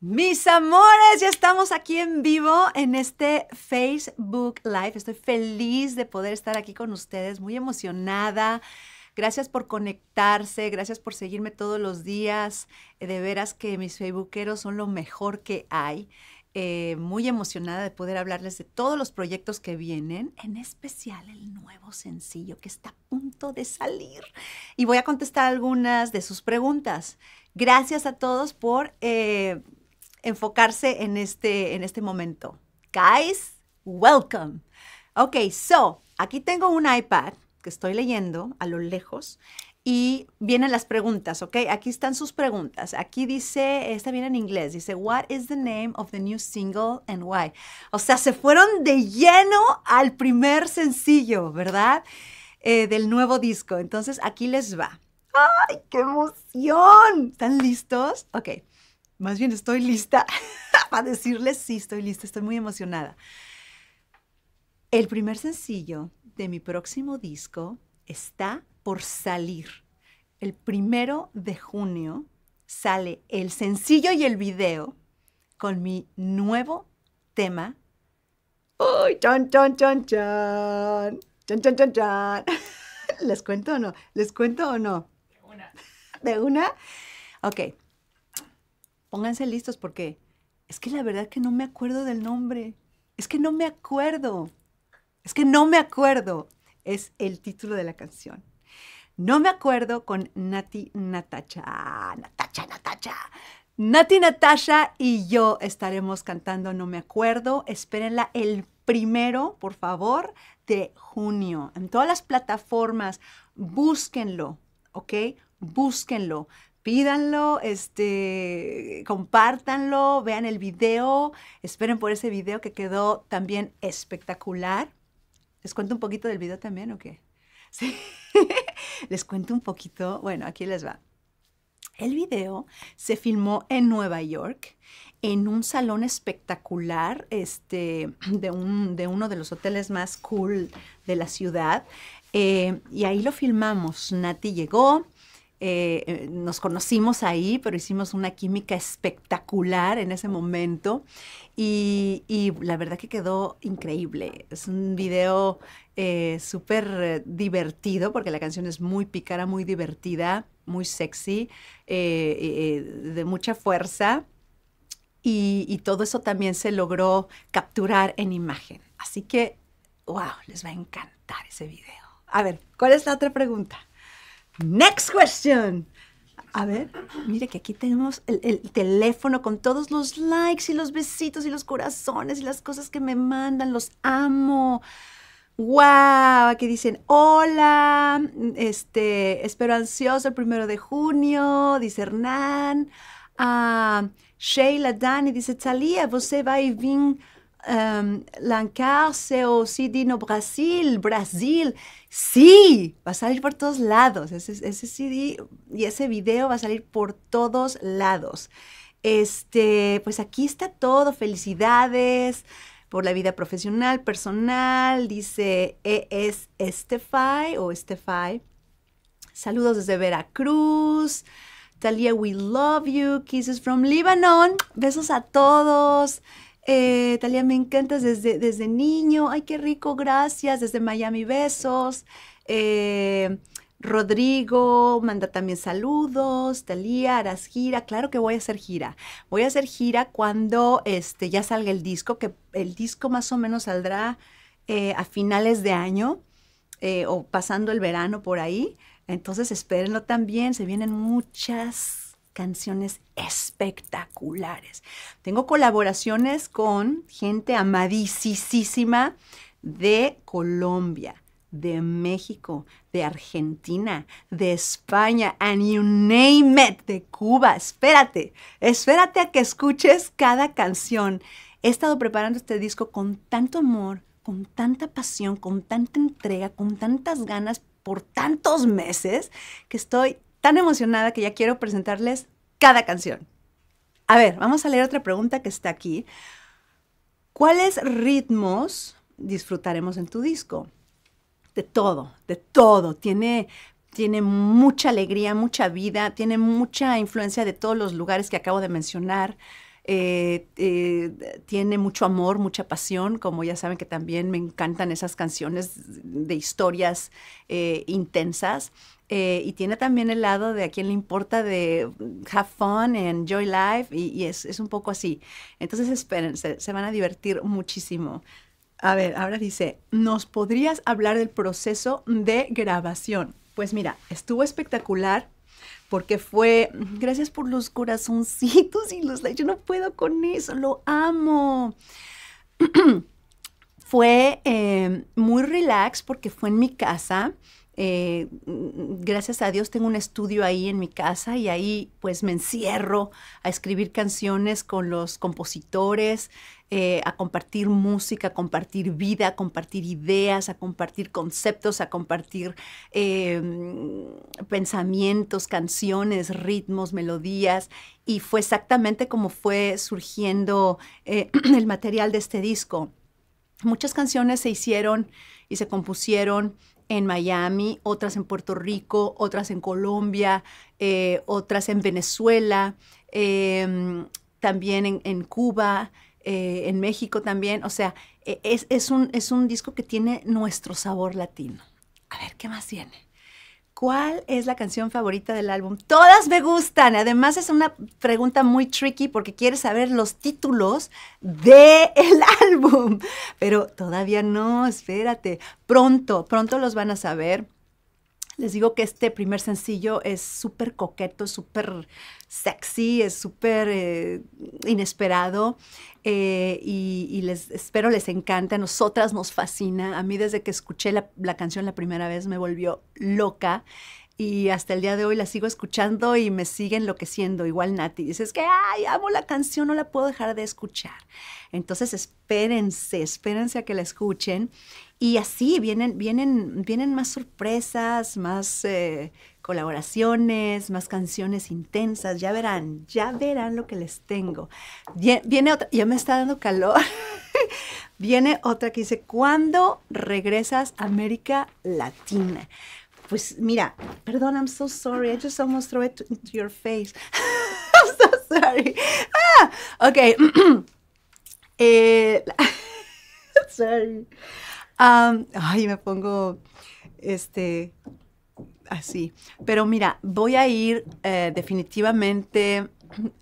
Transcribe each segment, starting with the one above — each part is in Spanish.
Mis amores, ya estamos aquí en vivo en este Facebook Live. Estoy feliz de poder estar aquí con ustedes, muy emocionada. Gracias por conectarse, gracias por seguirme todos los días. De veras que mis Facebookeros son lo mejor que hay. Eh, muy emocionada de poder hablarles de todos los proyectos que vienen, en especial el nuevo sencillo que está a punto de salir. Y voy a contestar algunas de sus preguntas. Gracias a todos por... Eh, enfocarse en este, en este momento. Guys, welcome. Ok, so, aquí tengo un iPad que estoy leyendo a lo lejos y vienen las preguntas, ¿ok? Aquí están sus preguntas. Aquí dice, esta viene en inglés, dice, What is the name of the new single and why? O sea, se fueron de lleno al primer sencillo, ¿verdad? Eh, del nuevo disco. Entonces, aquí les va. ¡Ay, qué emoción! ¿Están listos? Ok más bien estoy lista para decirles sí, estoy lista, estoy muy emocionada. El primer sencillo de mi próximo disco está por salir. El primero de junio sale el sencillo y el video con mi nuevo tema. ¡Uy! ¡Chan, chan, chan, chan! ¡Chan, chan, chan, chan! ¿Les cuento o no? ¿Les cuento o no? De una. ¿De una? Ok. Pónganse listos porque es que la verdad que no me acuerdo del nombre. Es que no me acuerdo. Es que no me acuerdo. Es el título de la canción. No me acuerdo con Nati Natacha. Ah, Natacha, Natacha. Nati Natasha y yo estaremos cantando No me acuerdo. Espérenla el primero, por favor, de junio. En todas las plataformas, búsquenlo, ¿ok? Búsquenlo pídanlo, este, compártanlo, vean el video, esperen por ese video que quedó también espectacular. ¿Les cuento un poquito del video también o qué? Sí, les cuento un poquito. Bueno, aquí les va. El video se filmó en Nueva York, en un salón espectacular este, de, de uno de los hoteles más cool de la ciudad. Eh, y ahí lo filmamos. Nati llegó, eh, eh, nos conocimos ahí, pero hicimos una química espectacular en ese momento y, la verdad que quedó increíble. Es un video eh, súper divertido porque la canción es muy pícara, muy divertida, muy sexy, de mucha fuerza y, y todo eso también se logró capturar en imagen. Así que, wow, les va a encantar ese video. A ver, ¿cuál es la otra pregunta? Next question. A ver, mire que aquí tenemos el, teléfono con todos los likes y los besitos y los corazones y las cosas que me mandan. Los amo. ¡Wow! Aquí dicen, hola, este, espero ansioso el primero de junio, dice Hernán. a ah, Sheila Dani dice, Talia, você vai vir um, em, lancarse o si Dino Brasil, Brasil, sí, va a salir por todos lados. Ese, ese CD y ese video va a salir por todos lados. Este, pues aquí está todo, felicidades por la vida profesional, personal, dice es Estefai, o Estefai, Saludos desde Veracruz. Talia, we love you. Kisses from Lebanon. Besos a todos. Eh, Talia, me encantas desde, desde niño. Ay, qué rico, gracias. Desde Miami, besos. Eh, Rodrigo manda también saludos, Talía, harás gira, claro que voy a hacer gira. Voy a hacer gira cuando este, ya salga el disco, que el disco más o menos saldrá eh, a finales de año eh, o pasando el verano por ahí. Entonces espérenlo también, se vienen muchas canciones espectaculares. Tengo colaboraciones con gente amadísima de Colombia, de México, de Argentina, de España, and you name it, de Cuba. Espérate, espérate a que escuches cada canción. He estado preparando este disco con tanto amor, con tanta pasión, con tanta entrega, con tantas ganas por tantos meses que estoy tan emocionada que ya quiero presentarles cada canción. A ver, vamos a leer otra pregunta que está aquí. ¿Cuáles ritmos disfrutaremos en tu disco? De todo, de todo. Tiene, tiene mucha alegría, mucha vida, tiene mucha influencia de todos los lugares que acabo de mencionar. Eh, eh, tiene mucho amor, mucha pasión, como ya saben que también me encantan esas canciones de historias eh, intensas. y tiene también el lado de a quien le importa de have fun, enjoy life, y, y es, es, un poco así. Entonces esperen, se van a divertir muchísimo. A ver, ahora dice, ¿nos podrías hablar del proceso de grabación? Pues mira, estuvo espectacular porque fue, gracias por los corazoncitos y los yo no puedo con eso, lo amo. fue eh, muy relax porque fue en mi casa. Eh, gracias a Dios tengo un estudio ahí en mi casa y ahí pues me encierro a escribir canciones con los compositores eh, a compartir música, a compartir vida, a compartir ideas, a compartir conceptos, a compartir em, pensamientos, canciones, ritmos, melodías. Y fue exactamente como fue surgiendo eh, el material de este disco. Muchas canciones se hicieron y se compusieron en Miami, otras en Puerto Rico, otras en Colombia, eh, otras en Venezuela, em, también en Cuba, eh, en México también. O sea, e, es, un, es un disco que tiene nuestro sabor latino. A ver, ¿qué más tiene? ¿Cuál es la canción favorita del álbum? Todas me gustan. Además es una pregunta muy tricky porque quieres saber los títulos del el álbum. Pero todavía no, espérate. Pronto, pronto los van a saber. Les digo que este primer sencillo es súper coqueto, súper sexy, es súper eh, inesperado eh, y, les espero les encante. a nosotras nos fascina. A mí desde que escuché la, canción la primera vez me volvió loca y hasta el día de hoy la sigo escuchando y me sigue enloqueciendo. Igual Nati dices que, ay, amo la canción, no la puedo dejar de escuchar. Entonces espérense, espérense a que la escuchen y así vienen, vienen, vienen más sorpresas, más eh, colaboraciones, más canciones intensas. Ya verán, ya verán lo que les tengo. Viene, otra, ya me está dando calor. viene otra que dice, ¿cuándo regresas a América Latina? Pues mira, perdón, I'm so sorry. I just almost threw it into your face. I'm so sorry. Ah, ok. Eh, sorry ay, me pongo este así. Pero mira, voy a ir eh, definitivamente,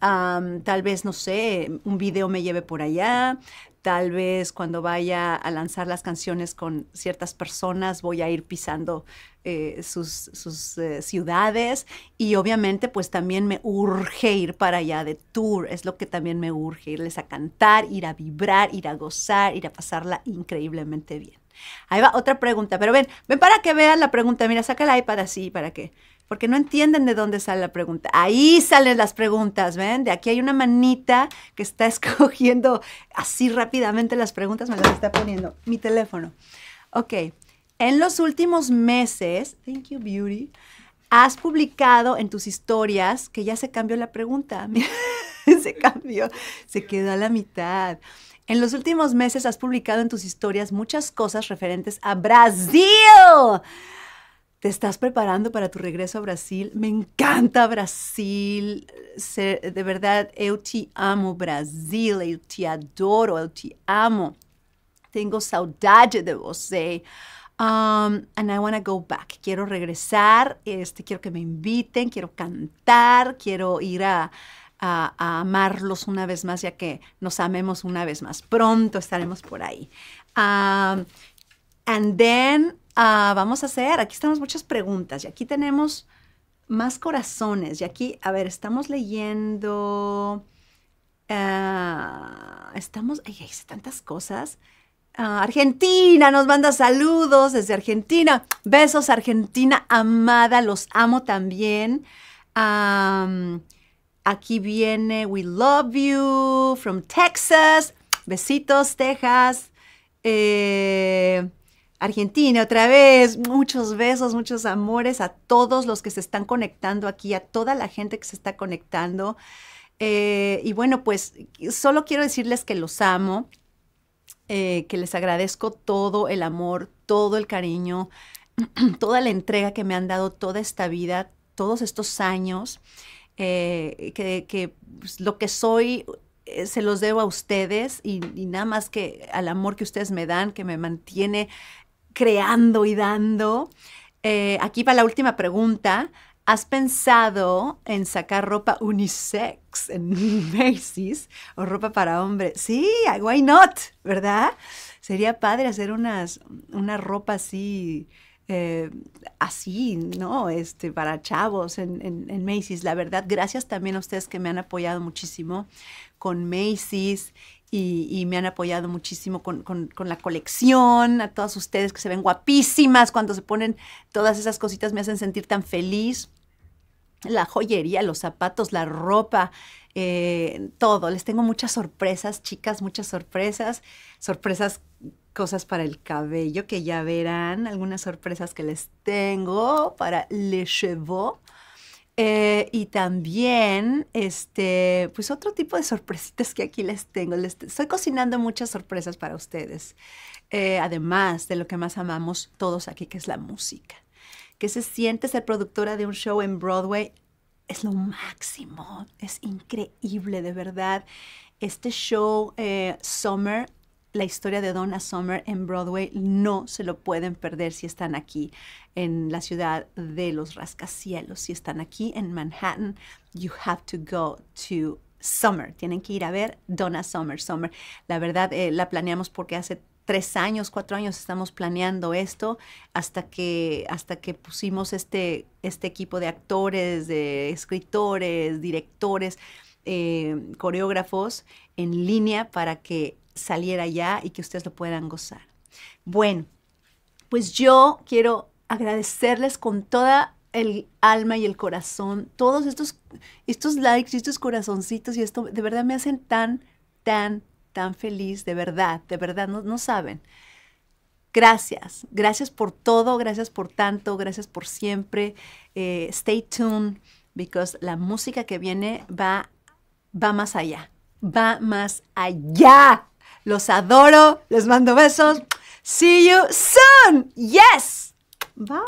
tal vez, no sé, un video me lleve por allá, tal vez cuando vaya a lanzar las canciones con ciertas personas voy a ir pisando eh, sus, eh, ciudades y obviamente pues también me urge ir para allá de tour, es lo que también me urge, irles a cantar, ir a vibrar, ir a gozar, ir a pasarla increíblemente bien. Ahí va otra pregunta, pero ven, ven para que vean la pregunta. Mira, saca ahí para sí, ¿para qué? Porque no entienden de dónde sale la pregunta. Ahí salen las preguntas, ¿ven? De aquí hay una manita que está escogiendo así rápidamente las preguntas, me las está poniendo. Mi teléfono. Ok, en los últimos meses, thank you, beauty, has publicado en tus historias que ya se cambió la pregunta. Mira, se cambió, se quedó a la mitad. En los últimos meses has publicado en tus historias muchas cosas referentes a Brasil. ¿Te estás preparando para tu regreso a Brasil? Me encanta Brasil. de verdad, eu te amo, Brasil. Eu te adoro, eu te amo. Tengo saudade de você. Um, and I want to go back. Quiero regresar. Este, quiero que me inviten. Quiero cantar. Quiero ir a a, amarlos una vez más, ya que nos amemos una vez más. Pronto estaremos por ahí. and then ah, vamos a hacer, aquí estamos muchas preguntas y aquí tenemos más corazones. Y aquí, a ver, estamos leyendo, ah, estamos, ay, ay, tantas cosas. Ah, Argentina nos manda saludos desde Argentina. Besos, Argentina amada, los amo también. Aquí viene We Love You from Texas. Besitos, Texas. Eh, Argentina otra vez. Muchos besos, muchos amores a todos los que se están conectando aquí, a toda la gente que se está conectando. Eh, y bueno, pues solo quiero decirles que los amo, eh, que les agradezco todo el amor, todo el cariño, toda la entrega que me han dado toda esta vida, todos estos años. Eh, que, pues, lo que soy eh, se los debo a ustedes y, nada más que al amor que ustedes me dan, que me mantiene creando y dando. Eh, aquí va la última pregunta. ¿Has pensado en sacar ropa unisex en Macy's o ropa para hombres? Sí, why not, ¿verdad? Sería padre hacer unas, una ropa así eh, así, ¿no? Este, para chavos en, Macy's. La verdad, gracias también a ustedes que me han apoyado muchísimo con Macy's y, me han apoyado muchísimo con, la colección, a todas ustedes que se ven guapísimas cuando se ponen todas esas cositas, me hacen sentir tan feliz. La joyería, los zapatos, la ropa, eh, todo. Les tengo muchas sorpresas, chicas, muchas sorpresas, sorpresas cosas para el cabello que ya verán, algunas sorpresas que les tengo para Le Chevaux. Eh, y también, este, pues otro tipo de sorpresitas que aquí les tengo. Les estoy cocinando muchas sorpresas para ustedes, eh, además de lo que más amamos todos aquí, que es la música. ¿Qué se siente ser productora de un show en Broadway? Es lo máximo, es increíble, de verdad. Este show, eh, Summer, la historia de Donna Summer en Broadway no se lo pueden perder si están aquí en la ciudad de los rascacielos. Si están aquí en Manhattan, you have to go to Summer. Tienen que ir a ver Donna Summer. Summer, la verdad, eh, la planeamos porque hace tres años, cuatro años estamos planeando esto hasta que, hasta que pusimos este, este equipo de actores, de escritores, directores, eh, coreógrafos en línea para que saliera ya y que ustedes lo puedan gozar. Bueno, pues yo quiero agradecerles con toda el alma y el corazón todos estos, estos likes y estos corazoncitos y esto de verdad me hacen tan, tan, tan feliz, de verdad, de verdad, no, no saben. Gracias, gracias por todo, gracias por tanto, gracias por siempre. Eh, stay tuned, because la música que viene va, va más allá, va más allá. Los adoro, les mando besos. See you soon. Yes. Bye.